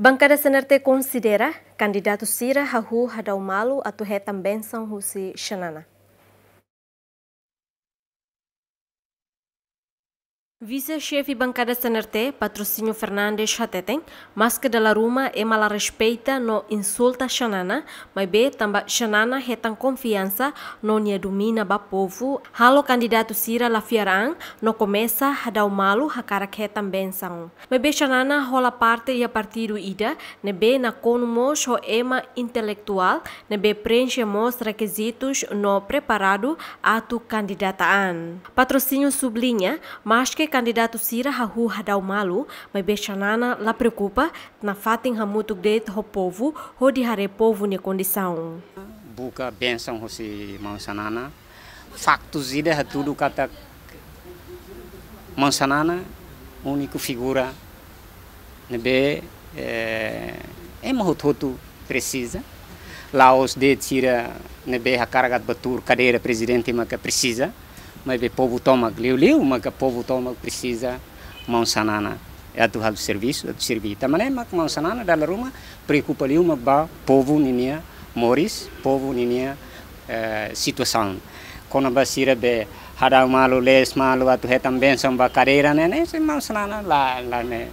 Bancada senerte considera candidato Sira Hahu Hadau Malu atau Hetam Benson Husi Shanana. Vice-chefe bancada CNRT, Patrocínio Fernandes mas que da Laruma é mala respeita no insulta Xanana, mas bem tamba Xanana retan confiança no nia domina ba povo. Halo candidato Sira Lafiaran no começa a dar o malo a cara que também Mas bem Xanana rola parte e a partido ida, ne na conumo xo ema intelectual, ne be preenche mos requisitos no preparado a tu candidataan. Patrocínio sublinha, mas que candidato Cira Rahu malu, mas Bechanana lá preocupa na fatem ramutuk de o povo, rodi hare povo na condição. Buka benção hosi mansanana, factos ida tudo kata mansanana, único figura nebe é, eh, é mahototu precisa. Laos de tira nebe hakargat batur cadeira presidente maca precisa mas o povo toma liu-liu, mas o povo toma precisa sanana É do lado do serviço, é do serviço. Também, mas mãosanana, da ruma, preocupa liu, mas o povo ninha moris, povo ninha situação. Quando a sira be harau malu les malu é também benção ba carreira, né, né, sanana lá, lá, né,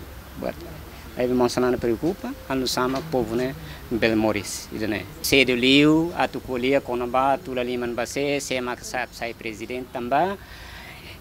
ai be monsana preocupa anu sama povo né bel moris idene né, se de liu atu kolia konamba tulali man base se é sap sai presidente tamba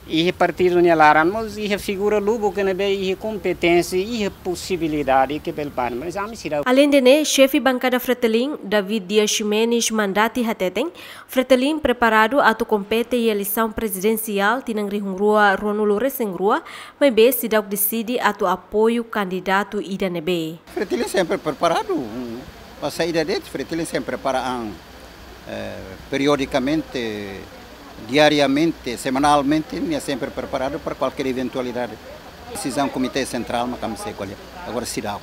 e partido nelaramos e figura lubo que nebe e competência e possibilidade que bel pan mas am sira além de ne chefe bancada Fretelin David Dias Ximenes mandati hateten Fretelin preparado a tu compete e eleição presidencial tinang rihungrua em resengrua mas se sidak decide a tu apoio candidato ida nebe Fretelin sempre preparado para saída dele Fretelin sempre prepara um, eh, periodicamente diariamente, semanalmente, me é sempre preparado para qualquer eventualidade. Decisão do Comitê Central, mas também sei qual é. Agora, será.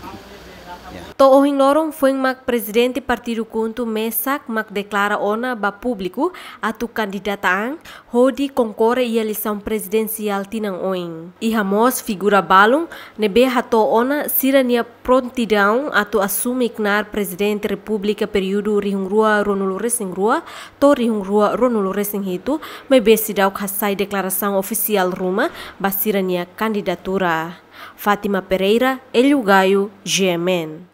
To ohing lorong foi mak presidente partido kuntu mesak mak deklara ona ba publiku atu candidataan hodi konkore ia eleição presidensial tinang oing. Ihamos figura balung nebe hato ona sirania prontidão atu assume knar presidente periudu período rua ronulu rua, to rua ronulu resinghito mebe sidau kasai deklarasang ofisial rumah ba sirania kandidatura. Fátima Pereira, Elio Gaio, GMN.